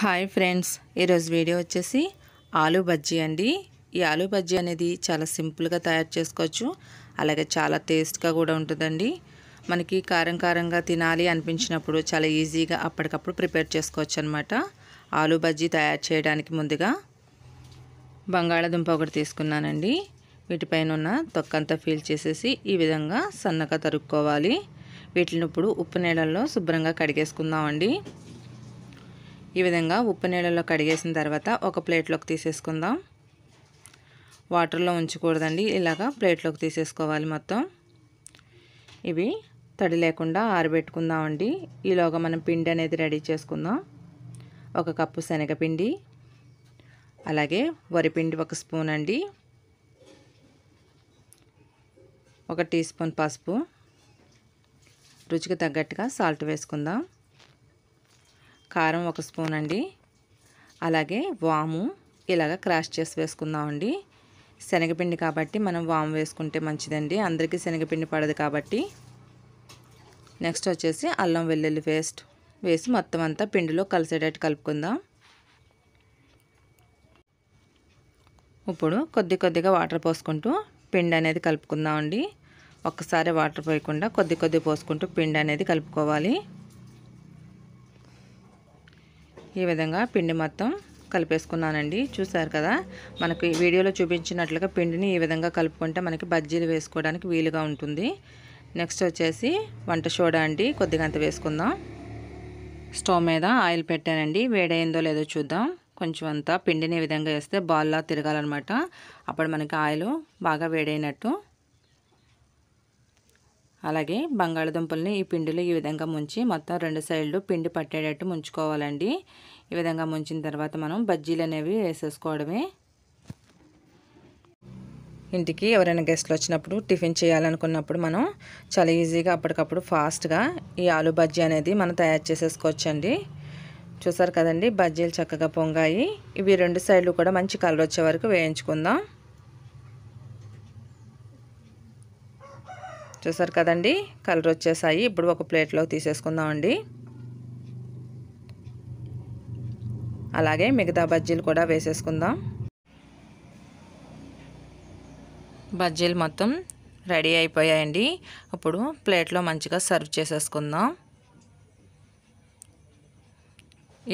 hi friends ఈరోజు video వచ్చేసి ఆలు బజ్జీ అండి ఈ ఆలు బజ్జీ అనేది చాలా సింపుల్గా తయారు చేసుకోవచ్చు అలాగే చాలా టేస్ట్గా కూడా ఉంటుందండి మనకి కారం కారంగా తినాలి అనిపించినప్పుడు చాలా ఈజీగా అప్పటికప్పుడు ప్రిపేర్ చేసుకోవచ్చు అనమాట ఆలు బజ్జీ తయారు చేయడానికి ముందుగా బంగాళాదుంప ఒకటి తీసుకున్నానండి వీటిపైన ఉన్న తొక్కంతా ఫీల్ చేసేసి ఈ విధంగా సన్నగా తరుక్కోవాలి వీటిని ఇప్పుడు ఉప్పు నీళ్ళల్లో శుభ్రంగా కడిగేసుకుందామండి ఈ విధంగా ఉప్పు నీళ్ళలో కడిగేసిన తర్వాత ఒక ప్లేట్లోకి తీసేసుకుందాం వాటర్లో ఉంచకూడదండి ఇలాగ ప్లేట్లోకి తీసేసుకోవాలి మొత్తం ఇవి తడి లేకుండా ఆరబెట్టుకుందామండి ఈలోగా మనం పిండి అనేది రెడీ చేసుకుందాం ఒక కప్పు శనగపిండి అలాగే వరిపిండి ఒక స్పూన్ అండి ఒక టీ స్పూన్ పసుపు రుచికి తగ్గట్టుగా సాల్ట్ వేసుకుందాం కారం ఒక స్పూన్ అండి అలాగే వాము ఇలాగ క్రాష్ చేసి వేసుకుందామండి శనగపిండి కాబట్టి మనం వాము వేసుకుంటే మంచిదండి అందరికీ శనగపిండి పడదు కాబట్టి నెక్స్ట్ వచ్చేసి అల్లం వెల్లుల్లి పేస్ట్ వేసి మొత్తం అంతా పిండిలో కలిసేటట్టు కలుపుకుందాం ఇప్పుడు కొద్ది కొద్దిగా వాటర్ పోసుకుంటూ పిండి అనేది కలుపుకుందామండి ఒక్కసారి వాటర్ పోయకుండా కొద్ది కొద్ది పోసుకుంటూ పిండి అనేది కలుపుకోవాలి ఈ విధంగా పిండి మొత్తం కలిపేసుకున్నానండి చూసారు కదా మనకి వీడియోలో చూపించినట్లుగా పిండిని ఈ విధంగా కలుపుకుంటే మనకి బజ్జీలు వేసుకోవడానికి వీలుగా ఉంటుంది నెక్స్ట్ వచ్చేసి వంట సోడా అండి కొద్దిగా అంత వేసుకుందాం స్టవ్ మీద ఆయిల్ పెట్టానండి వేడైందో లేదో చూద్దాం కొంచెం అంతా పిండిని ఈ విధంగా వేస్తే బాల్లా తిరగాలన్నమాట అప్పుడు మనకి ఆయిల్ బాగా వేడైనట్టు అలాగే బంగాళదుంపల్ని ఈ పిండిలో ఈ విధంగా ముంచి మొత్తం రెండు సైడ్లు పిండి పట్టేటట్టు ముంచుకోవాలండి ఈ విధంగా ముంచిన తర్వాత మనం బజ్జీలు అనేవి వేసేసుకోవడమే ఇంటికి ఎవరైనా గెస్ట్లు వచ్చినప్పుడు టిఫిన్ చేయాలనుకున్నప్పుడు మనం చాలా ఈజీగా అప్పటికప్పుడు ఫాస్ట్గా ఈ ఆలు బజ్జీ అనేది మనం తయారు చేసేసుకోవచ్చండి చూసారు కదండి బజ్జీలు చక్కగా పొంగాయి ఇవి రెండు సైడ్లు కూడా మంచి కలర్ వచ్చే వరకు వేయించుకుందాం చూసారు కదండి కలర్ వచ్చేసాయి ఇప్పుడు ఒక ప్లేట్లో తీసేసుకుందామండి అలాగే మిగతా బజ్జీలు కూడా వేసేసుకుందాం బజ్జీలు మొత్తం రెడీ అయిపోయాయండి ఇప్పుడు ప్లేట్లో మంచిగా సర్వ్ చేసేసుకుందాం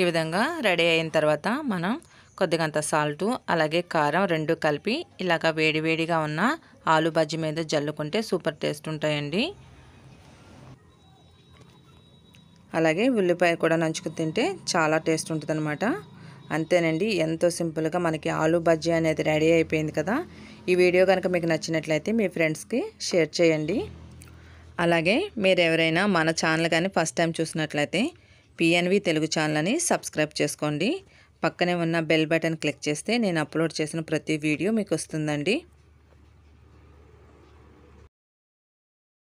ఈ విధంగా రెడీ అయిన తర్వాత మనం కొద్దిగంత సాల్టు అలాగే కారం రెండు కలిపి ఇలాగ వేడివేడిగా ఉన్న ఆలు బజ్జీ మీద జల్లుకుంటే సూపర్ టేస్ట్ ఉంటాయండి అలాగే ఉల్లిపాయ కూడా నంచుకు తింటే చాలా టేస్ట్ ఉంటుందన్నమాట అంతేనండి ఎంతో సింపుల్గా మనకి ఆలు బజ్జీ అనేది రెడీ అయిపోయింది కదా ఈ వీడియో కనుక మీకు నచ్చినట్లయితే మీ ఫ్రెండ్స్కి షేర్ చేయండి అలాగే మీరు ఎవరైనా మన ఛానల్ కానీ ఫస్ట్ టైం చూసినట్లయితే పిఎన్వి తెలుగు ఛానల్ని సబ్స్క్రైబ్ చేసుకోండి పక్కనే ఉన్న బెల్ బటన్ క్లిక్ చేస్తే నేను అప్లోడ్ చేసిన ప్రతి వీడియో మీకు వస్తుందండి